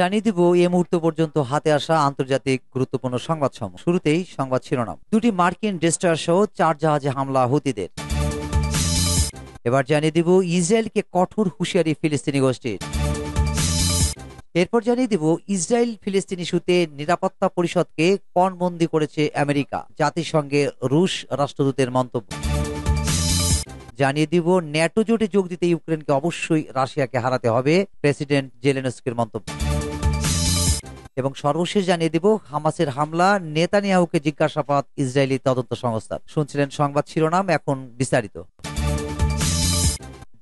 জানিয়ে দিব এ মুহূর্ত পর্যন্ত হাতে আসা আন্তর্জাতিক গুরুত্বপূর্ণ সংবাদ সমূহ শুরুতেই সংবাদ শিরোনাম দুটি মার্কিন ডেস্টার সহ চার জাহাজে হামলা হুতিদের এবার জানিয়ে দিব ইসরায়েলকে কঠোর হুঁশিয়ারি ফিলিস্তিনি গোষ্ঠীর এরপর জানিয়ে দিব ইসরায়েল ফিলিস্তিনি ইস্যুতে নিরাপত্তা পরিষদকে কনবন্দি করেছে আমেরিকা জাতিসংঘে রুশ রাষ্ট্রদূতের মন্তব্য জানিয়ে দিব ন্যাটো জোটে যোগ দিতে ইউক্রেনকে অবশ্যই রাশিয়াকে হারাতে হবে প্রেসিডেন্ট জেলেনস্কের মন্তব্য এবং সর্বশেষ জানিয়ে দিব হামাসের হামলা নেতানিয়াহুকে জিজ্ঞাসাবাদ ইসরায়েলি তদন্ত সংস্থা শুনছিলেন সংবাদ শিরোনাম এখন বিস্তারিত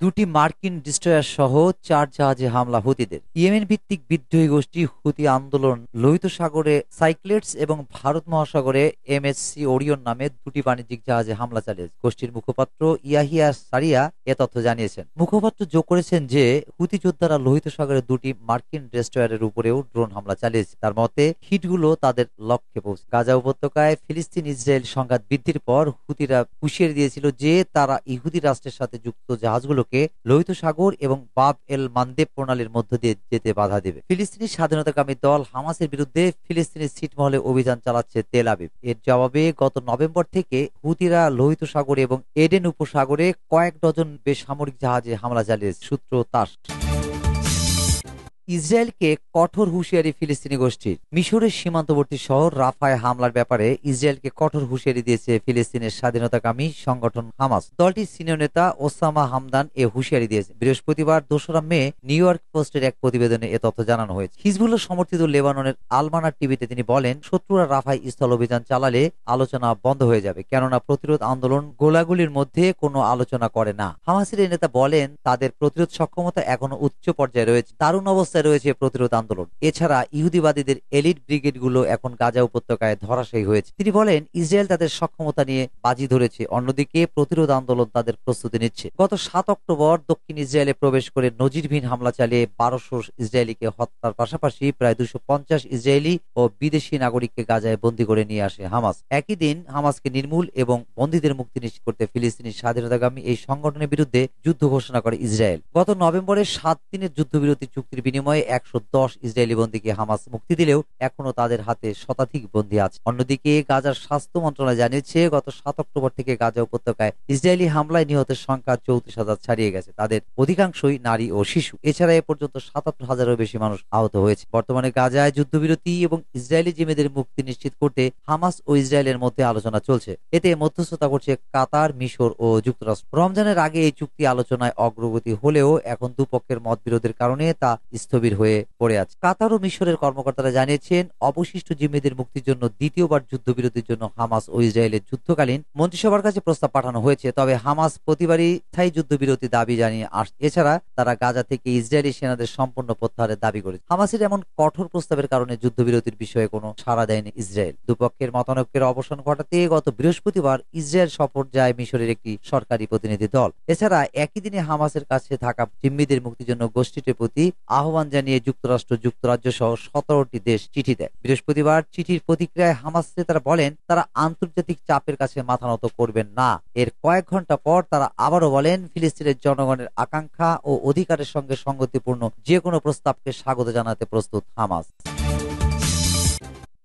দুটি মার্কিন ডিস্ট্রয়ার সহ চার জাহাজে হামলা হুতিদের ইয়েমেন ভিত্তিক বিদ্রোহী গোষ্ঠী হুতি আন্দোলন লোহিত সাগরে সাইক্লেটস এবং ভারত মহাসাগরে এমএসসি ওরিয়ন নামে দুটি বাণিজ্যিক জাহাজে হামলা চালিয়েছে গোষ্ঠীর মুখপাত্র ইয়াহিয়া সারিয়া এ তথ্য জানিয়েছেন মুখপাত্র যোগ করেছেন যে হুতি যোদ্ধারা লোহিত সাগরে দুটি মার্কিন ডিস্ট্রয়ারের উপরেও ড্রোন হামলা চালিয়েছে তার মতে হিটগুলো তাদের লক্ষ্যে পৌঁছে গাজা উপত্যকায় ফিলিস্তিন ইসরায়েল সংঘাত বৃদ্ধির পর হুতিরা পুষিয়ে দিয়েছিল যে তারা ইহুদি রাষ্ট্রের সাথে যুক্ত জাহাজগুলো ইসরায়েলকে লোহিত সাগর এবং বাব এল মানদেব প্রণালীর মধ্য দিয়ে যেতে বাধা দেবে ফিলিস্তিনি স্বাধীনতাকামী দল হামাসের বিরুদ্ধে ফিলিস্তিনি সিটমহলে অভিযান চালাচ্ছে তেল আবিব এর জবাবে গত নভেম্বর থেকে হুতিরা লোহিত সাগর এবং এডেন উপসাগরে কয়েক ডজন বেসামরিক জাহাজে হামলা চালিয়েছে সূত্র তাস ইসরায়েলকে কঠোর হুঁশিয়ারি ফিলিস্তিনি গোষ্ঠীর মিশরের সীমান্তবর্তী শহর রাফায় হামলার ব্যাপারে ইসরায়েলকে কঠোর হুঁশিয়ারি দিয়েছে ফিলিস্তিনের স্বাধীনতাকামী সংগঠন হামাস দলটির সিনিয়র নেতা ওসামা হামদান এ হুঁশিয়ারি দিয়েছে বৃহস্পতিবার দোসরা মে নিউ ইয়র্ক পোস্টের এক প্রতিবেদনে এ তথ্য জানানো হয়েছে হিজবুল্লাহ সমর্থিত লেবাননের আলমানার টিভিতে তিনি বলেন শত্রুরা রাফায় স্থল অভিযান চালালে আলোচনা বন্ধ হয়ে যাবে কেননা প্রতিরোধ আন্দোলন গোলাগুলির মধ্যে কোনো আলোচনা করে না হামাসের নেতা বলেন তাদের প্রতিরোধ সক্ষমতা এখনো উচ্চ পর্যায়ে রয়েছে দারুণ অবস্থা অবস্থায় রয়েছে প্রতিরোধ আন্দোলন এছাড়া ইহুদিবাদীদের এলিট ব্রিগেডগুলো এখন গাজা উপত্যকায় ধরাশায়ী হয়েছে তিনি বলেন ইসরায়েল তাদের সক্ষমতা নিয়ে বাজি ধরেছে অন্যদিকে প্রতিরোধ আন্দোলন তাদের প্রস্তুতি নিচ্ছে গত সাত অক্টোবর দক্ষিণ ইসরায়েলে প্রবেশ করে নজিরবিহীন হামলা চালিয়ে বারোশো ইসরায়েলিকে হত্যার পাশাপাশি প্রায় দুশো পঞ্চাশ ইসরায়েলি ও বিদেশি নাগরিককে গাজায় বন্দি করে নিয়ে আসে হামাস একই দিন হামাসকে নির্মূল এবং বন্দীদের মুক্তি নিশ্চিত করতে ফিলিস্তিনি স্বাধীনতাগামী এই সংগঠনের বিরুদ্ধে যুদ্ধ ঘোষণা করে ইসরায়েল গত নভেম্বরে সাত দিনের যুদ্ধবিরতি চুক্তির বিনিময়ে বিনিময়ে একশো দশ ইসরায়েলি বন্দীকে হামাস মুক্তি দিলেও এখনও তাদের হাতে শতাধিক বন্দী আছে অন্যদিকে গাজার স্বাস্থ্য মন্ত্রণালয় জানিয়েছে গত সাত অক্টোবর থেকে গাজা উপত্যকায় ইসরায়েলি হামলায় নিহতের সংখ্যা চৌত্রিশ হাজার ছাড়িয়ে গেছে তাদের অধিকাংশই নারী ও শিশু এছাড়া এ পর্যন্ত সাতাত্তর হাজারও বেশি মানুষ আহত হয়েছে বর্তমানে গাজায় যুদ্ধবিরতি এবং ইসরায়েলি জিমেদের মুক্তি নিশ্চিত করতে হামাস ও ইসরায়েলের মধ্যে আলোচনা চলছে এতে মধ্যস্থতা করছে কাতার মিশর ও যুক্তরাষ্ট্র রমজানের আগে এই চুক্তি আলোচনায় অগ্রগতি হলেও এখন দুপক্ষের মতবিরোধের কারণে তা স্থগিত স্থবির হয়ে পড়ে আছে কাতার ও মিশরের কর্মকর্তারা জানিয়েছেন অবশিষ্ট জিম্মিদের মুক্তির জন্য দ্বিতীয়বার যুদ্ধবিরতির জন্য হামাস ও ইসরায়েলের যুদ্ধকালীন মন্ত্রিসভার কাছে প্রস্তাব পাঠানো হয়েছে তবে হামাস প্রতিবারই স্থায়ী যুদ্ধবিরতি দাবি জানিয়ে আস এছাড়া তারা গাজা থেকে ইসরায়েলি সেনাদের সম্পূর্ণ প্রত্যাহারের দাবি করেছে হামাসের এমন কঠোর প্রস্তাবের কারণে যুদ্ধবিরতির বিষয়ে কোনো সাড়া দেয়নি ইসরায়েল দুপক্ষের মতানক্যের অবসান ঘটাতে গত বৃহস্পতিবার ইসরায়েল সফর যায় মিশরের একটি সরকারি প্রতিনিধি দল এছাড়া একই দিনে হামাসের কাছে থাকা জিম্মিদের মুক্তির জন্য গোষ্ঠীটির প্রতি আহ্বান আহ্বান জানিয়ে যুক্তরাষ্ট্র যুক্তরাজ্য সহ সতেরোটি দেশ চিঠি দেয় বৃহস্পতিবার চিঠির প্রতিক্রিয়ায় হামাস নেতারা বলেন তারা আন্তর্জাতিক চাপের কাছে মাথা নত করবেন না এর কয়েক ঘন্টা পর তারা আবারও বলেন ফিলিস্তিনের জনগণের আকাঙ্ক্ষা ও অধিকারের সঙ্গে সঙ্গতিপূর্ণ যে কোনো প্রস্তাবকে স্বাগত জানাতে প্রস্তুত হামাস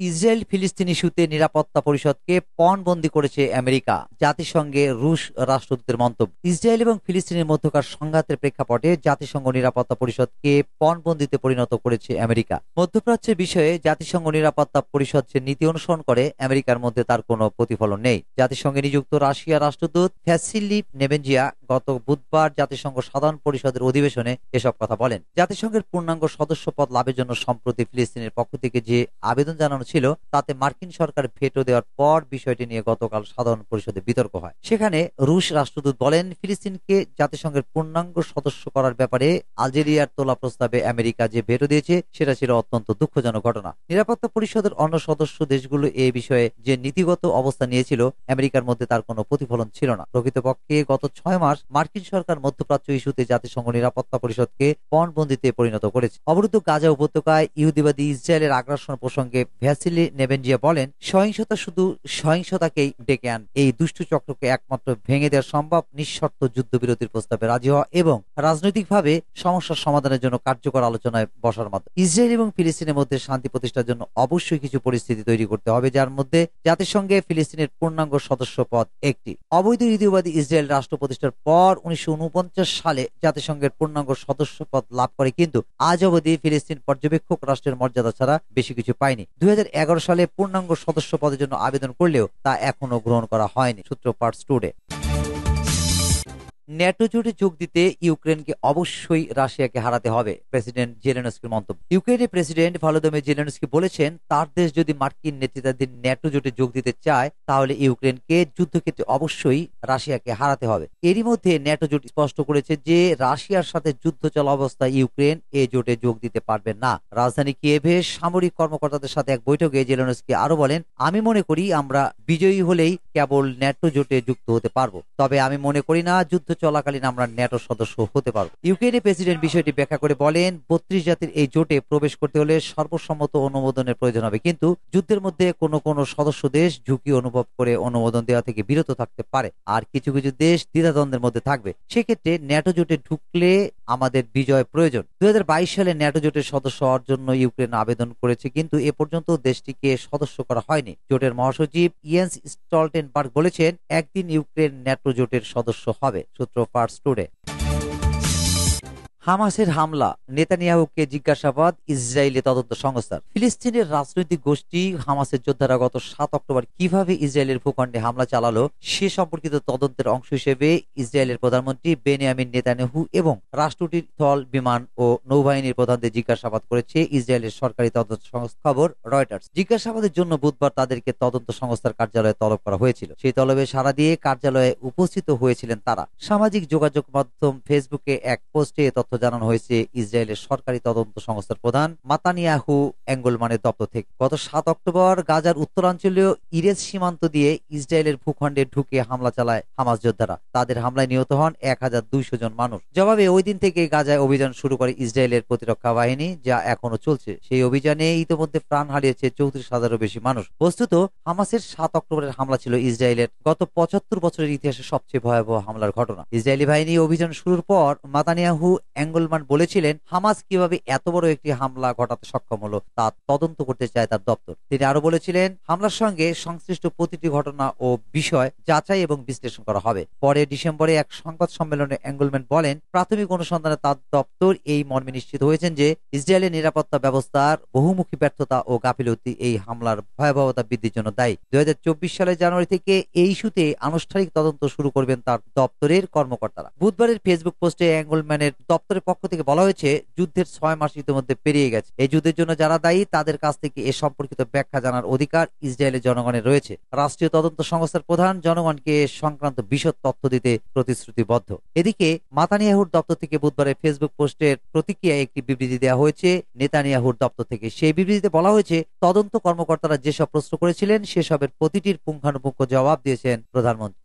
ইসরায়েল ফিলিস্তিন ইস্যুতে নিরাপত্তা পরিষদকে পণবন্দি করেছে আমেরিকা জাতিসংঘে রুশ রাষ্ট্রদূতের মন্তব্য ইসরায়েল এবং ফিলিস্তিনের মধ্যকার সংঘাতের প্রেক্ষাপটে জাতিসংঘ নিরাপত্তা পরিষদকে পণবন্দিতে পরিণত করেছে আমেরিকা মধ্যপ্রাচ্যের বিষয়ে জাতিসংঘ নিরাপত্তা পরিষদ যে নীতি অনুসরণ করে আমেরিকার মধ্যে তার কোনো প্রতিফলন নেই জাতিসংঘে নিযুক্ত রাশিয়া রাষ্ট্রদূত ফ্যাসিলিপ নেবেঞ্জিয়া গত বুধবার জাতিসংঘ সাধারণ পরিষদের অধিবেশনে এসব কথা বলেন জাতিসংঘের পূর্ণাঙ্গ সদস্য পদ লাভের জন্য সম্প্রতি ফিলিস্তিনের পক্ষ থেকে যে আবেদন জানানো ছিল তাতে মার্কিন সরকার ভেটো দেওয়ার পর বিষয়টি নিয়ে গতকাল সাধারণ পরিষদে বিতর্ক হয় সেখানে রুশ রাষ্ট্রদূত বলেন ফিলিস্তিনকে জাতিসংঘের পূর্ণাঙ্গ সদস্য করার ব্যাপারে আলজেরিয়ার তোলা প্রস্তাবে আমেরিকা যে ভেটো দিয়েছে সেটা ছিল অত্যন্ত দুঃখজনক ঘটনা নিরাপত্তা পরিষদের অন্য সদস্য দেশগুলো এ বিষয়ে যে নীতিগত অবস্থা নিয়েছিল আমেরিকার মধ্যে তার কোনো প্রতিফলন ছিল না প্রকৃতপক্ষে গত ছয় মাস মার্কিন সরকার মধ্যপ্রাচ্য ইস্যুতে জাতিসংঘ নিরাপত্তা পরিষদকে পণবন্দিতে পরিণত করেছে অবরুদ্ধ গাজা উপত্যকায় ইহুদিবাদী ইসরায়েলের আগ্রাসন প্রসঙ্গে ভ্যাস সেসিলি নেবেনজিয়া বলেন সহিংসতা শুধু সহিংসতাকেই ডেকে আন এই দুষ্ট চক্রকে একমাত্র ভেঙে দেওয়া সম্ভব নিঃশর্ত যুদ্ধবিরতির প্রস্তাবে রাজি হওয়া এবং রাজনৈতিকভাবে সমস্যার সমাধানের জন্য কার্যকর আলোচনায় বসার মাধ্যমে ইসরায়েল এবং ফিলিস্তিনের মধ্যে শান্তি প্রতিষ্ঠার জন্য অবশ্যই কিছু পরিস্থিতি তৈরি করতে হবে যার মধ্যে জাতিসংঘে ফিলিস্তিনের পূর্ণাঙ্গ সদস্য পদ একটি অবৈধ ইতিবাদী ইসরায়েল রাষ্ট্র প্রতিষ্ঠার পর উনিশশো সালে জাতিসংঘের পূর্ণাঙ্গ সদস্য পদ লাভ করে কিন্তু আজ অবধি ফিলিস্তিন পর্যবেক্ষক রাষ্ট্রের মর্যাদা ছাড়া বেশি কিছু পায়নি দুই সালে পূর্ণাঙ্গ সদস্য পদের জন্য আবেদন করলেও তা এখনো গ্রহণ করা হয়নি সূত্র পার্ট স্টুডে ন্যাটো জোটে যোগ দিতে ইউক্রেনকে অবশ্যই রাশিয়াকে হারাতে হবে প্রেসিডেন্ট জেলেনস্কির মন্তব্য ইউক্রেনের প্রেসিডেন্ট ভলোদমির জেলেনস্কি বলেছেন তার দেশ যদি মার্কিন নেতৃত্বাধীন ন্যাটো জোটে যোগ দিতে চায় তাহলে ইউক্রেনকে যুদ্ধক্ষেত্রে অবশ্যই রাশিয়াকে হারাতে হবে এরই মধ্যে ন্যাটো জোট স্পষ্ট করেছে যে রাশিয়ার সাথে যুদ্ধ চলা অবস্থায় ইউক্রেন এ জোটে যোগ দিতে পারবে না রাজধানী কিয়েভে সামরিক কর্মকর্তাদের সাথে এক বৈঠকে জেলেনস্কি আরো বলেন আমি মনে করি আমরা বিজয়ী হলেই কেবল ন্যাটো জোটে যুক্ত হতে পারবো তবে আমি মনে করি না যুদ্ধ চলাকালীন আমরা ন্যাটো সদস্য হতে পারবো ইউক্রেনের প্রেসিডেন্ট বিষয়টি ব্যাখ্যা করে বলেন বত্রিশ জাতির এই জোটে প্রবেশ করতে হলে সর্বসম্মত অনুমোদনের প্রয়োজন হবে কিন্তু যুদ্ধের মধ্যে কোনো কোনো সদস্য দেশ ঝুঁকি অনুভব করে অনুমোদন দেওয়া থেকে বিরত থাকতে পারে আর কিছু কিছু দেশ দ্বিধাদ্বন্দ্বের মধ্যে থাকবে সেক্ষেত্রে ন্যাটো জোটে ঢুকলে আমাদের বিজয় প্রয়োজন দুই সালে ন্যাটো জোটের সদস্য হওয়ার জন্য ইউক্রেন আবেদন করেছে কিন্তু এ পর্যন্ত দেশটিকে সদস্য করা হয়নি জোটের মহাসচিব ইয়েন্স স্টলটেনবার্গ বলেছেন একদিন ইউক্রেন ন্যাটো জোটের সদস্য হবে সূত্র ফার্স্ট টুডে হামাসের হামলা নেতানিয়াহুকে জিজ্ঞাসাবাদ ইসরায়েলি তদন্ত সংস্থার ফিলিস্তিনের রাজনৈতিক গোষ্ঠী হামাসের যোদ্ধারা গত সাত অক্টোবর কিভাবে ইসরায়েলের ভূখণ্ডে হামলা চালালো সে সম্পর্কিত তদন্তের অংশ হিসেবে ইসরায়েলের প্রধানমন্ত্রী বেনিয়ামিন নেতানিয়াহু এবং রাষ্ট্রটির স্থল বিমান ও নৌবাহিনীর প্রধানদের জিজ্ঞাসাবাদ করেছে ইসরায়েলের সরকারি তদন্ত সংস্থা খবর রয়টার্স জিজ্ঞাসাবাদের জন্য বুধবার তাদেরকে তদন্ত সংস্থার কার্যালয়ে তলব করা হয়েছিল সেই তলবে সারা দিয়ে কার্যালয়ে উপস্থিত হয়েছিলেন তারা সামাজিক যোগাযোগ মাধ্যম ফেসবুকে এক পোস্টে তথ্য তথ্য জানানো হয়েছে ইসরায়েলের সরকারি তদন্ত সংস্থার প্রধান মাতানিয়াহু অ্যাঙ্গলমানের দপ্তর থেকে গত সাত অক্টোবর গাজার উত্তরাঞ্চলীয় ইরেজ সীমান্ত দিয়ে ইসরায়েলের ভূখণ্ডে ঢুকে হামলা চালায় হামাস যোদ্ধারা তাদের হামলায় নিহত হন এক হাজার দুইশো জন মানুষ জবাবে ওই দিন থেকে গাজায় অভিযান শুরু করে ইসরায়েলের প্রতিরক্ষা বাহিনী যা এখনো চলছে সেই অভিযানে ইতিমধ্যে প্রাণ হারিয়েছে চৌত্রিশ হাজারও বেশি মানুষ বস্তুত হামাসের সাত অক্টোবরের হামলা ছিল ইসরায়েলের গত পঁচাত্তর বছরের ইতিহাসে সবচেয়ে ভয়াবহ হামলার ঘটনা ইসরায়েলি বাহিনী অভিযান শুরুর পর মাতানিয়াহু অ্যাঙ্গলম্যান বলেছিলেন হামাস কিভাবে এত বড় একটি হামলা ঘটাতে সক্ষম হলো তা তদন্ত করতে চায় তার দপ্তর তিনি আরো বলেছিলেন হামলার সঙ্গে সংশ্লিষ্ট প্রতিটি ঘটনা ও বিষয় যাচাই এবং বিশ্লেষণ করা হবে পরে ডিসেম্বরে এক সংবাদ সম্মেলনে অ্যাঙ্গলম্যান বলেন প্রাথমিক অনুসন্ধানে তার দপ্তর এই মর্মে নিশ্চিত হয়েছেন যে ইসরায়েলের নিরাপত্তা ব্যবস্থার বহুমুখী ব্যর্থতা ও গাফিলতি এই হামলার ভয়াবহতা বৃদ্ধির জন্য দায়ী দুই সালের জানুয়ারি থেকে এই ইস্যুতে আনুষ্ঠানিক তদন্ত শুরু করবেন তার দপ্তরের কর্মকর্তারা বুধবারের ফেসবুক পোস্টে অ্যাঙ্গলম্যানের দপ্তর দপ্তরের পক্ষ থেকে বলা হয়েছে যুদ্ধের ছয় মাস ইতিমধ্যে পেরিয়ে গেছে এই যুদ্ধের জন্য যারা দায়ী তাদের কাছ থেকে এ সম্পর্কিত ব্যাখ্যা জানার অধিকার ইসরায়েলের জনগণের রয়েছে রাষ্ট্রীয় তদন্ত সংস্থার প্রধান জনগণকে সংক্রান্ত বিশদ তথ্য দিতে প্রতিশ্রুতিবদ্ধ এদিকে মাতানিয়াহুর দপ্তর থেকে বুধবারের ফেসবুক পোস্টের প্রতিক্রিয়ায় একটি বিবৃতি দেওয়া হয়েছে নেতানিয়াহুর দপ্তর থেকে সেই বিবৃতিতে বলা হয়েছে তদন্ত কর্মকর্তারা যেসব প্রশ্ন করেছিলেন সেসবের প্রতিটির পুঙ্খানুপুঙ্খ জবাব দিয়েছেন প্রধানমন্ত্রী